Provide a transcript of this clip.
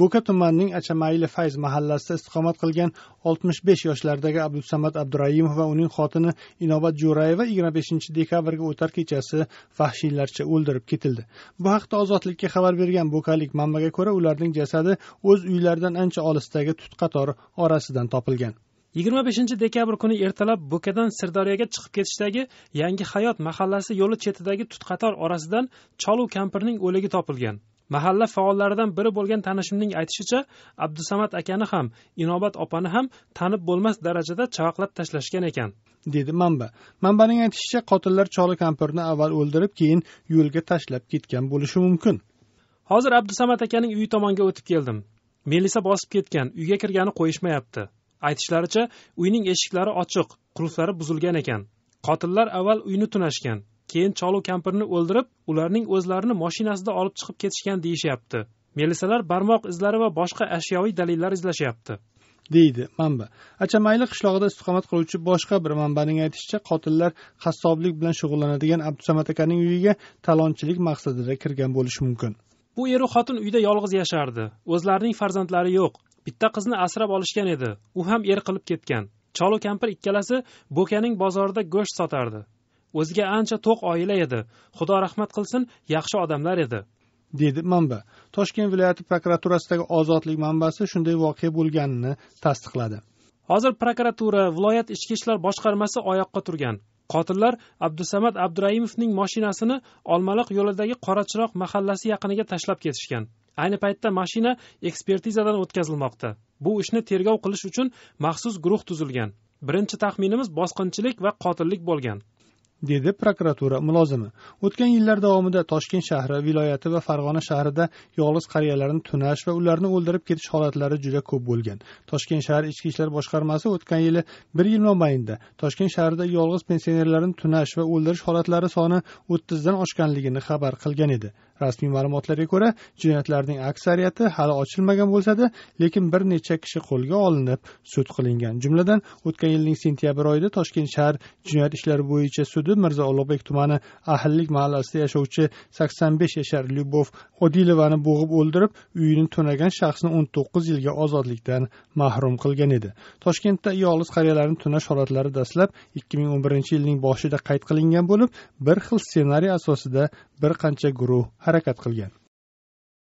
bo'ka tumanining achamayli fayz mahallasida istiqomat qilgan oltmish besh yoshlardagi abdusamad abduraimov va uning xotini inobat jo'rayeva yigirma beshinchi dekabrga o'tar kechasi vahshiylarcha o'ldirib ketildi bu haqda ozodlikka xabar bergan bo'kalik manbaga ko'ra ularning jasadi o'z uylaridan ancha olisdagi tut qatori orasidan topilgan yigirma beshinchi dekabr kuni ertalab bo'kadan sirdaryoga chiqib ketishdagi yangi hayot mahallasi yo'li chetidagi tutqator orasidan cholu kampirning o'ligi topilgan mahalla faollaridan biri bo'lgan tanishimning aytishicha abdusamad akani ham inobat opani ham tanib bo'lmas darajada chavaqlab tashlashgan ekan dedi manba manbaning aytishicha qotillar choli kampirni avval o'ldirib keyin yo'lga tashlab ketgan bo'lishi mumkin hozir abdusamad akaning uyi tomonga o'tib keldim melisa bosib ketgan uyga kirgani qo'yishmayapti aytishlaricha uyning eshiklari ochiq qulflari buzilgan ekan qotillar avval uyni tunashgan keyin cholu kampirni o'ldirib ularning o'zlarini moshinasida olib chiqib ketishgan deyishyapti melisalar barmoq izlari va boshqa ashyoviy dalillar izlashyapti deydi manba achamayli qishlog'ida istiqomat qiluvchi boshqa bir manbaning aytishicha qotillar qassoblik bilan shug'ullanadigan abdusamat akaning uyiga talonchilik maqsadida kirgan bo'lishi mumkin bu eru xotin uyda yolg'iz yashardi o'zlarining farzandlari yo'q bitta qizni asrab olishgan edi u ham er qilib ketgan cholu kampir ikkalasi bo'kaning bozorida go'sht sotardi o'ziga ancha to'q oila edi xudo rahmat qilsin yaxshi odamlar edi deydi manba toshkent viloyati prokuraturasidagi ozodlik manbasi shunday voqea bo'lganini tasdiqladi hozir prokuratura viloyat ichki ishlar boshqarmasi oyoqqa turgan qotillar abdusamad abduraimovning mashinasini olmaliq yo'lidagi qorachiroq mahallasi yaqiniga tashlab ketishgan ayni paytda mashina ekspertizadan o'tkazilmoqda bu ishni tergov qilish uchun maxsus guruh tuzilgan birinchi taxminimiz bosqinchilik va qotillik bo'lgan dedi prokuratura mulozimi o'tgan yillar davomida toshkent shahri viloyati va farg'ona shahrida yolg'iz qariyalarni tunash va ularni o'ldirib ketish holatlari juda ko'p bo'lgan toshkent shahar ichki ishlar boshqarmasi o'tgan yili bir yil mobaynida toshkent shahrida yolg'iz pensionerlarni tunash va o'ldirish holatlari soni o'ttizdan oshganligini xabar qilgan edi rasmiy ma'lumotlarga ko'ra jinoyatlarning aksariyati hali ochilmagan bo'lsada lekin bir necha kishi qo'lga olinib sud qilingan jumladan o'tgan yilning sentyabr oyida toshkent shahar jinoyat ishlari bo'yicha sudi hududi mirzo ulug'bek tumani ahillik mahallasida yashovchi sakson besh yashar lyubov odilovani bo'g'ib o'ldirib uyini tunagan shaxsni o'n to'qqiz yilga ozodlikdan mahrum qilgan edi toshkentda yolg'iz qariyalarni tunash holatlari dastlab ikki ming o'n birinchi yilning boshida qayd qilingan bo'lib bir xil ssenariy asosida bir qancha guruh harakat qilgan